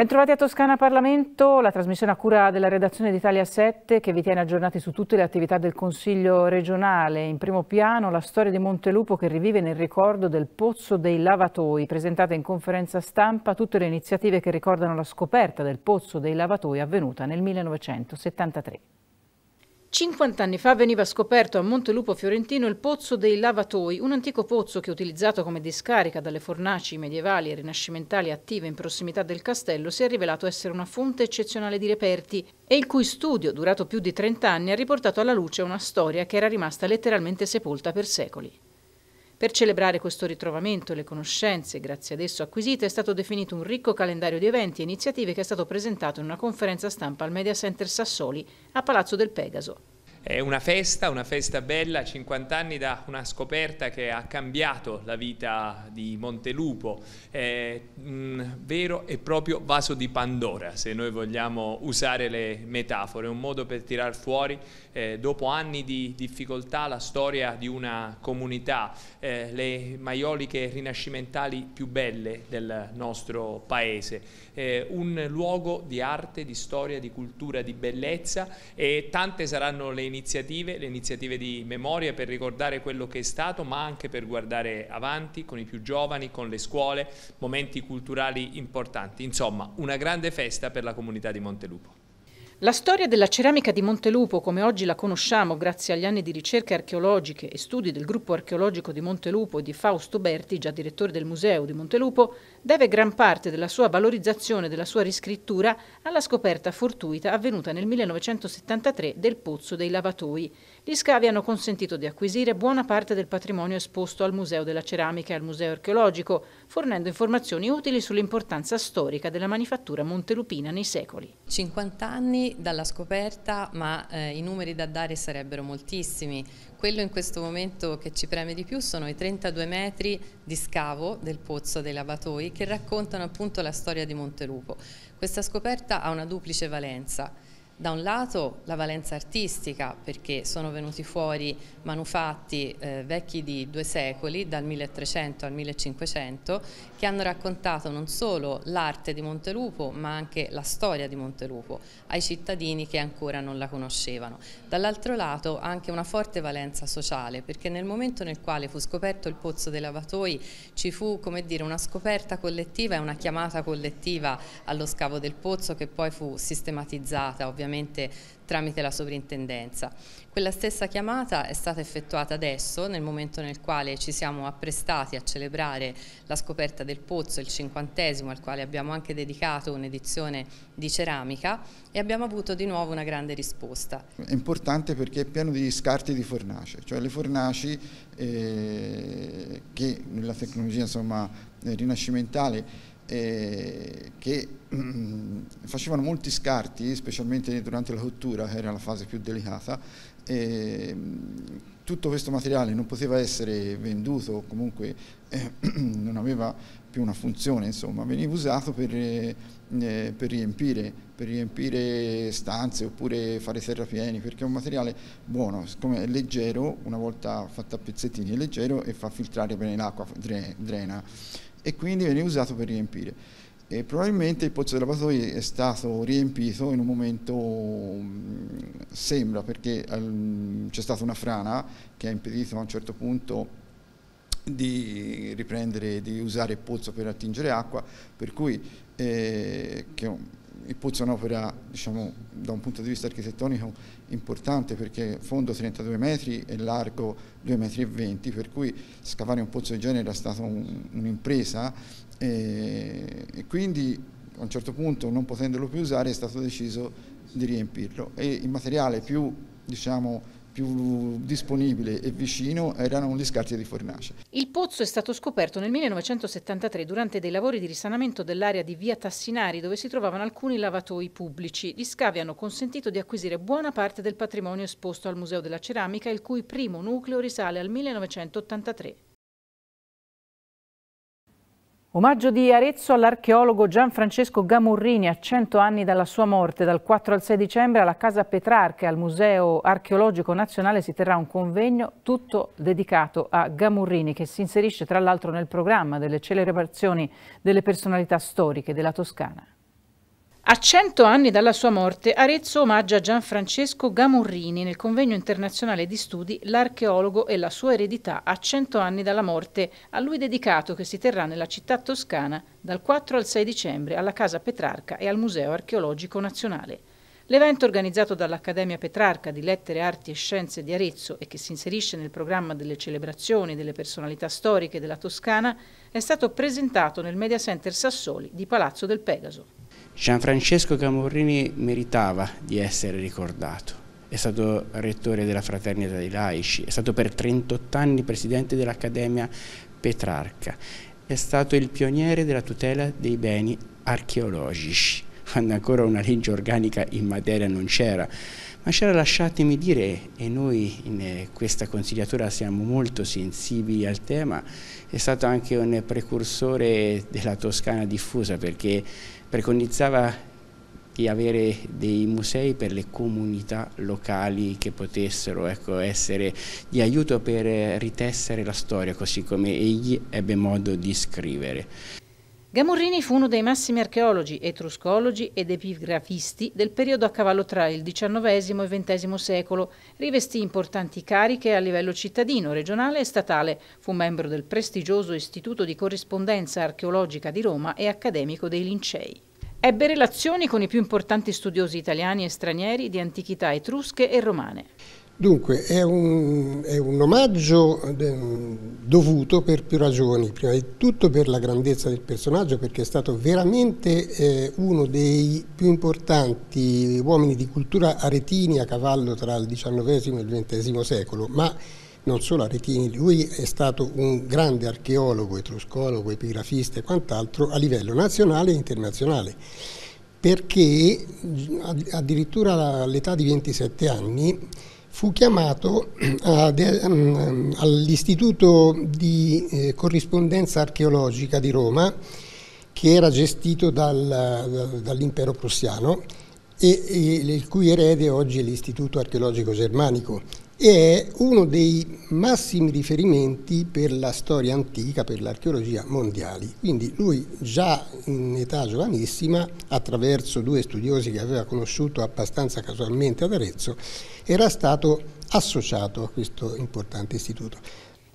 Bentrovati a Toscana Parlamento, la trasmissione a cura della redazione d'Italia 7 che vi tiene aggiornati su tutte le attività del Consiglio regionale. In primo piano la storia di Montelupo che rivive nel ricordo del Pozzo dei Lavatoi, presentata in conferenza stampa tutte le iniziative che ricordano la scoperta del Pozzo dei Lavatoi avvenuta nel 1973. 50 anni fa veniva scoperto a Montelupo Fiorentino il pozzo dei lavatoi, un antico pozzo che utilizzato come discarica dalle fornaci medievali e rinascimentali attive in prossimità del castello si è rivelato essere una fonte eccezionale di reperti e il cui studio, durato più di 30 anni, ha riportato alla luce una storia che era rimasta letteralmente sepolta per secoli. Per celebrare questo ritrovamento, le conoscenze, grazie ad esso acquisite, è stato definito un ricco calendario di eventi e iniziative che è stato presentato in una conferenza stampa al Media Center Sassoli a Palazzo del Pegaso. È una festa, una festa bella, 50 anni da una scoperta che ha cambiato la vita di Montelupo, è un vero e proprio vaso di Pandora, se noi vogliamo usare le metafore, un modo per tirar fuori, eh, dopo anni di difficoltà, la storia di una comunità, eh, le maioliche rinascimentali più belle del nostro paese eh, un luogo di arte, di storia, di cultura, di bellezza e tante saranno le iniziative, le iniziative di memoria per ricordare quello che è stato, ma anche per guardare avanti con i più giovani, con le scuole, momenti culturali importanti. Insomma, una grande festa per la comunità di Montelupo. La storia della ceramica di Montelupo, come oggi la conosciamo grazie agli anni di ricerche archeologiche e studi del gruppo archeologico di Montelupo e di Fausto Berti, già direttore del museo di Montelupo, deve gran parte della sua valorizzazione e della sua riscrittura alla scoperta fortuita avvenuta nel 1973 del Pozzo dei Lavatoi. Gli scavi hanno consentito di acquisire buona parte del patrimonio esposto al Museo della Ceramica e al Museo Archeologico, fornendo informazioni utili sull'importanza storica della manifattura montelupina nei secoli. 50 anni dalla scoperta, ma eh, i numeri da dare sarebbero moltissimi. Quello in questo momento che ci preme di più sono i 32 metri di scavo del Pozzo dei Lavatoi che raccontano appunto la storia di Montelupo. Questa scoperta ha una duplice valenza da un lato la valenza artistica perché sono venuti fuori manufatti eh, vecchi di due secoli, dal 1300 al 1500, che hanno raccontato non solo l'arte di Montelupo ma anche la storia di Montelupo ai cittadini che ancora non la conoscevano. Dall'altro lato anche una forte valenza sociale perché nel momento nel quale fu scoperto il pozzo dei lavatoi ci fu come dire, una scoperta collettiva e una chiamata collettiva allo scavo del pozzo che poi fu sistematizzata ovviamente ovviamente tramite la sovrintendenza. Quella stessa chiamata è stata effettuata adesso, nel momento nel quale ci siamo apprestati a celebrare la scoperta del pozzo, il cinquantesimo, al quale abbiamo anche dedicato un'edizione di ceramica e abbiamo avuto di nuovo una grande risposta. È importante perché è pieno di scarti di fornace, cioè le fornaci eh, che nella tecnologia insomma, eh, rinascimentale eh, che mm, facevano molti scarti, specialmente durante la cottura, che era la fase più delicata. Eh, tutto questo materiale non poteva essere venduto, comunque eh, non aveva più una funzione, insomma, veniva usato per, eh, eh per, riempire, per riempire, stanze oppure fare serrapieni, perché è un materiale buono, siccome è leggero, una volta fatto a pezzettini è leggero e fa filtrare bene l'acqua, drena e quindi viene usato per riempire. E probabilmente il pozzo della Batoia è stato riempito in un momento, mm, sembra, perché c'è stata una frana che ha impedito a un certo punto di riprendere, di usare il pozzo per attingere acqua, per cui eh, che, il Pozzo è un'opera diciamo, da un punto di vista architettonico importante perché fondo 32 metri e largo 2,20 metri per cui scavare un pozzo di genere era stata un'impresa un e, e, quindi a un certo punto non potendolo più usare è stato deciso di riempirlo e il materiale più diciamo, più disponibile e vicino erano gli scarti di fornace. Il pozzo è stato scoperto nel 1973 durante dei lavori di risanamento dell'area di via Tassinari dove si trovavano alcuni lavatoi pubblici. Gli scavi hanno consentito di acquisire buona parte del patrimonio esposto al Museo della Ceramica il cui primo nucleo risale al 1983. Omaggio di Arezzo all'archeologo Gianfrancesco Gamurrini a 100 anni dalla sua morte. Dal 4 al 6 dicembre alla Casa Petrarca e al Museo Archeologico Nazionale si terrà un convegno tutto dedicato a Gamurrini che si inserisce tra l'altro nel programma delle celebrazioni delle personalità storiche della Toscana. A cento anni dalla sua morte, Arezzo omaggia Gianfrancesco Gamurrini nel convegno internazionale di studi L'archeologo e la sua eredità a cento anni dalla morte, a lui dedicato che si terrà nella città toscana dal 4 al 6 dicembre alla Casa Petrarca e al Museo Archeologico Nazionale. L'evento organizzato dall'Accademia Petrarca di Lettere, Arti e Scienze di Arezzo e che si inserisce nel programma delle celebrazioni delle personalità storiche della Toscana è stato presentato nel Media Center Sassoli di Palazzo del Pegaso. Gianfrancesco Camorrini meritava di essere ricordato. È stato rettore della Fraternità dei Laici, è stato per 38 anni presidente dell'Accademia Petrarca, è stato il pioniere della tutela dei beni archeologici, quando ancora una legge organica in materia non c'era. Mascella lasciatemi dire, e noi in eh, questa consigliatura siamo molto sensibili al tema, è stato anche un precursore della Toscana diffusa perché preconizzava di avere dei musei per le comunità locali che potessero ecco, essere di aiuto per eh, ritessere la storia così come egli ebbe modo di scrivere. Gamurrini fu uno dei massimi archeologi, etruscologi ed epigrafisti del periodo a cavallo tra il XIX e il XX secolo. Rivestì importanti cariche a livello cittadino, regionale e statale. Fu membro del prestigioso Istituto di Corrispondenza Archeologica di Roma e accademico dei Lincei. Ebbe relazioni con i più importanti studiosi italiani e stranieri di antichità etrusche e romane. Dunque, è un, è un omaggio dovuto per più ragioni, prima di tutto per la grandezza del personaggio, perché è stato veramente eh, uno dei più importanti uomini di cultura aretini a cavallo tra il XIX e il XX secolo, ma non solo aretini, lui è stato un grande archeologo, etruscologo, epigrafista e quant'altro a livello nazionale e internazionale perché addirittura all'età di 27 anni fu chiamato mm, all'Istituto di eh, Corrispondenza Archeologica di Roma, che era gestito dal, dall'impero prussiano e, e il cui erede oggi è l'Istituto Archeologico Germanico, e è uno dei massimi riferimenti per la storia antica, per l'archeologia mondiale. Quindi lui già in età giovanissima, attraverso due studiosi che aveva conosciuto abbastanza casualmente ad Arezzo, era stato associato a questo importante istituto.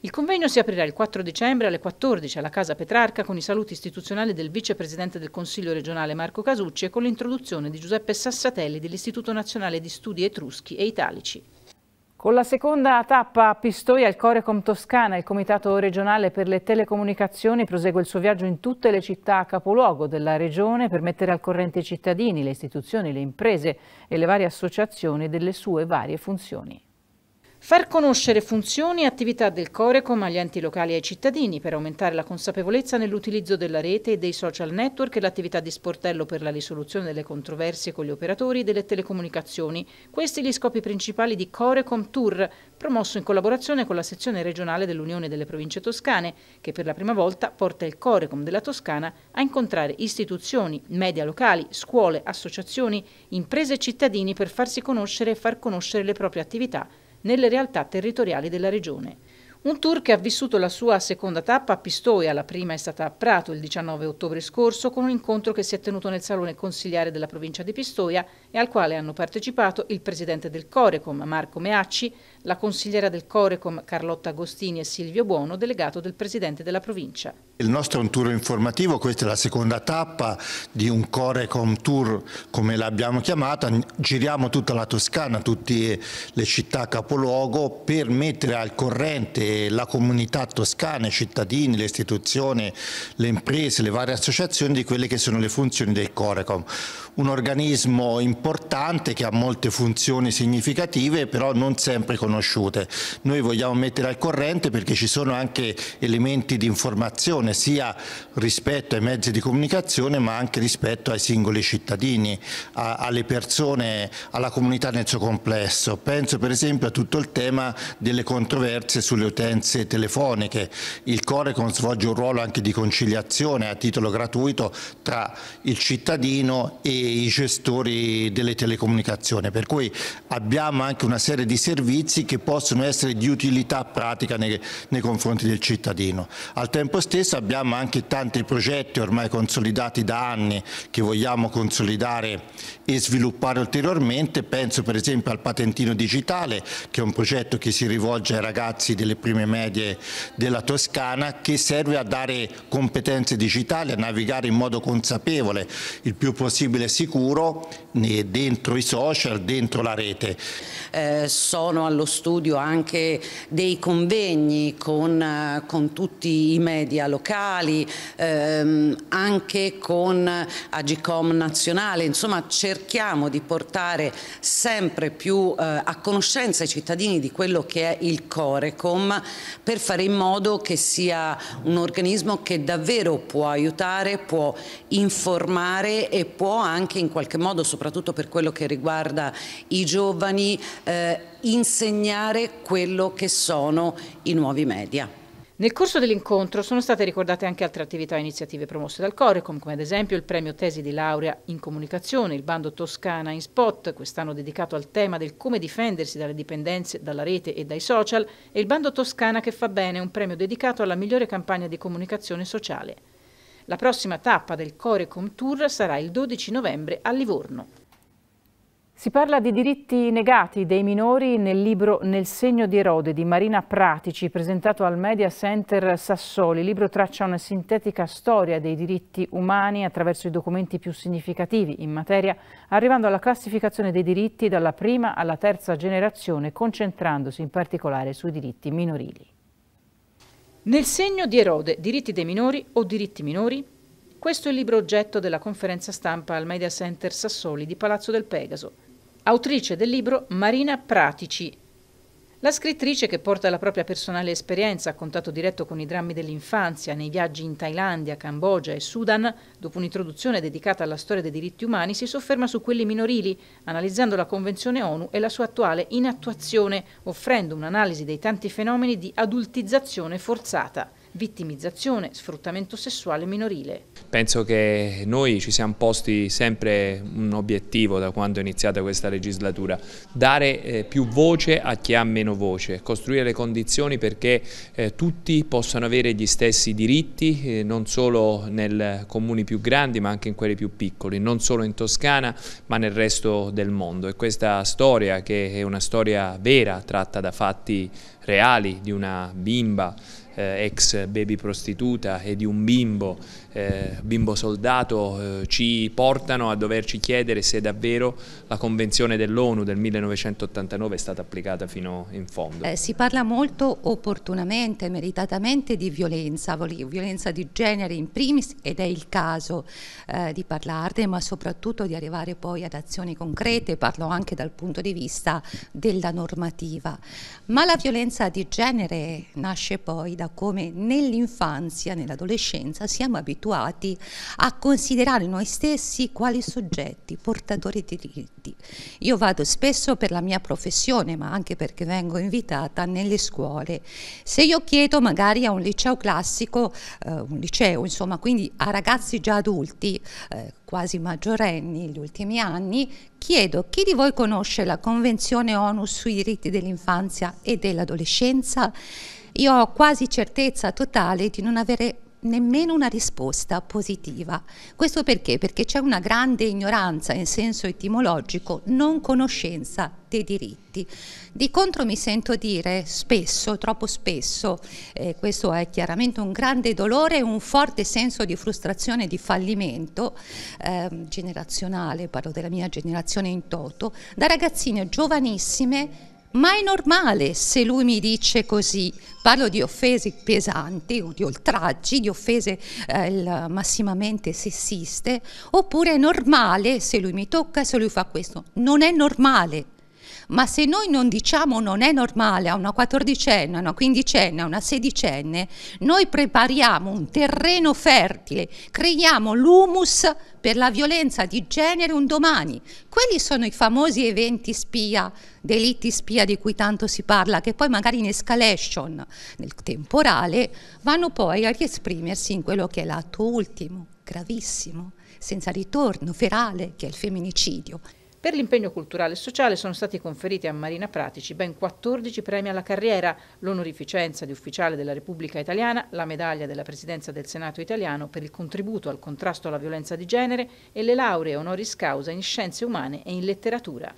Il convegno si aprirà il 4 dicembre alle 14 alla Casa Petrarca con i saluti istituzionali del vicepresidente del Consiglio regionale Marco Casucci e con l'introduzione di Giuseppe Sassatelli dell'Istituto Nazionale di Studi Etruschi e Italici. Con la seconda tappa a Pistoia, il Corecom Toscana, il Comitato regionale per le telecomunicazioni prosegue il suo viaggio in tutte le città a capoluogo della regione per mettere al corrente i cittadini, le istituzioni, le imprese e le varie associazioni delle sue varie funzioni. Far conoscere funzioni e attività del Corecom agli enti locali e ai cittadini per aumentare la consapevolezza nell'utilizzo della rete e dei social network e l'attività di sportello per la risoluzione delle controversie con gli operatori delle telecomunicazioni. Questi gli scopi principali di Corecom Tour, promosso in collaborazione con la sezione regionale dell'Unione delle Province Toscane, che per la prima volta porta il Corecom della Toscana a incontrare istituzioni, media locali, scuole, associazioni, imprese e cittadini per farsi conoscere e far conoscere le proprie attività nelle realtà territoriali della regione. Un tour che ha vissuto la sua seconda tappa a Pistoia, la prima è stata a Prato il 19 ottobre scorso con un incontro che si è tenuto nel salone consigliare della provincia di Pistoia e al quale hanno partecipato il presidente del Corecom Marco Meacci, la consigliera del Corecom Carlotta Agostini e Silvio Buono, delegato del Presidente della provincia. Il nostro è un tour informativo, questa è la seconda tappa di un Corecom Tour come l'abbiamo chiamata, giriamo tutta la Toscana, tutte le città capoluogo per mettere al corrente la comunità toscana, i cittadini, le istituzioni, le imprese, le varie associazioni di quelle che sono le funzioni del Corecom. Un organismo importante che ha molte funzioni significative però non sempre conosciute conosciute. Noi vogliamo mettere al corrente perché ci sono anche elementi di informazione sia rispetto ai mezzi di comunicazione ma anche rispetto ai singoli cittadini, a, alle persone, alla comunità nel suo complesso. Penso per esempio a tutto il tema delle controversie sulle utenze telefoniche. Il Corecon svolge un ruolo anche di conciliazione a titolo gratuito tra il cittadino e i gestori delle telecomunicazioni, per cui abbiamo anche una serie di servizi servizi che possono essere di utilità pratica nei, nei confronti del cittadino. Al tempo stesso abbiamo anche tanti progetti ormai consolidati da anni che vogliamo consolidare e sviluppare ulteriormente, penso per esempio al patentino digitale che è un progetto che si rivolge ai ragazzi delle prime medie della Toscana che serve a dare competenze digitali, a navigare in modo consapevole, il più possibile sicuro dentro i social, dentro la rete. Eh, sono allo lo studio anche dei convegni con, eh, con tutti i media locali, ehm, anche con Agicom nazionale, insomma cerchiamo di portare sempre più eh, a conoscenza i cittadini di quello che è il Corecom per fare in modo che sia un organismo che davvero può aiutare, può informare e può anche in qualche modo, soprattutto per quello che riguarda i giovani, eh, insegnare quello che sono i nuovi media. Nel corso dell'incontro sono state ricordate anche altre attività e iniziative promosse dal Corecom, come ad esempio il premio tesi di laurea in comunicazione, il bando Toscana in Spot, quest'anno dedicato al tema del come difendersi dalle dipendenze dalla rete e dai social, e il bando Toscana che fa bene, un premio dedicato alla migliore campagna di comunicazione sociale. La prossima tappa del Corecom Tour sarà il 12 novembre a Livorno. Si parla di diritti negati dei minori nel libro Nel segno di Erode di Marina Pratici, presentato al Media Center Sassoli. Il libro traccia una sintetica storia dei diritti umani attraverso i documenti più significativi in materia, arrivando alla classificazione dei diritti dalla prima alla terza generazione, concentrandosi in particolare sui diritti minorili. Nel segno di Erode, diritti dei minori o diritti minori? Questo è il libro oggetto della conferenza stampa al Media Center Sassoli di Palazzo del Pegaso autrice del libro Marina Pratici. La scrittrice che porta la propria personale esperienza a contatto diretto con i drammi dell'infanzia nei viaggi in Thailandia, Cambogia e Sudan, dopo un'introduzione dedicata alla storia dei diritti umani, si sofferma su quelli minorili, analizzando la Convenzione ONU e la sua attuale inattuazione, offrendo un'analisi dei tanti fenomeni di adultizzazione forzata vittimizzazione, sfruttamento sessuale minorile. Penso che noi ci siamo posti sempre un obiettivo da quando è iniziata questa legislatura, dare eh, più voce a chi ha meno voce, costruire le condizioni perché eh, tutti possano avere gli stessi diritti, eh, non solo nei comuni più grandi ma anche in quelli più piccoli, non solo in Toscana ma nel resto del mondo. E questa storia che è una storia vera, tratta da fatti reali di una bimba eh, ex baby prostituta e di un bimbo, eh, bimbo soldato, eh, ci portano a doverci chiedere se davvero la Convenzione dell'ONU del 1989 è stata applicata fino in fondo. Eh, si parla molto opportunamente, meritatamente di violenza, violenza di genere in primis ed è il caso eh, di parlarne ma soprattutto di arrivare poi ad azioni concrete, parlo anche dal punto di vista della normativa. Ma la violenza di genere nasce poi da da come nell'infanzia, nell'adolescenza siamo abituati a considerare noi stessi quali soggetti, portatori di diritti. Io vado spesso per la mia professione, ma anche perché vengo invitata nelle scuole. Se io chiedo magari a un liceo classico, eh, un liceo insomma, quindi a ragazzi già adulti, eh, quasi maggiorenni negli ultimi anni, chiedo chi di voi conosce la Convenzione ONU sui diritti dell'infanzia e dell'adolescenza? io ho quasi certezza totale di non avere nemmeno una risposta positiva. Questo perché? Perché c'è una grande ignoranza in senso etimologico, non conoscenza dei diritti. Di contro mi sento dire spesso, troppo spesso, eh, questo è chiaramente un grande dolore un forte senso di frustrazione, di fallimento eh, generazionale, parlo della mia generazione in toto, da ragazzine giovanissime ma è normale se lui mi dice così. Parlo di offese pesanti di oltraggi, di offese eh, massimamente sessiste, oppure è normale se lui mi tocca, se lui fa questo. Non è normale ma se noi non diciamo non è normale a una quattordicenne, a una quindicenne, a una sedicenne, noi prepariamo un terreno fertile, creiamo l'humus per la violenza di genere un domani. Quelli sono i famosi eventi spia, delitti spia di cui tanto si parla, che poi magari in escalation, nel temporale, vanno poi a riesprimersi in quello che è l'atto ultimo, gravissimo, senza ritorno, ferale, che è il femminicidio. Per l'impegno culturale e sociale sono stati conferiti a Marina Pratici ben 14 premi alla carriera, l'onorificenza di ufficiale della Repubblica Italiana, la medaglia della Presidenza del Senato italiano per il contributo al contrasto alla violenza di genere e le lauree honoris causa in scienze umane e in letteratura.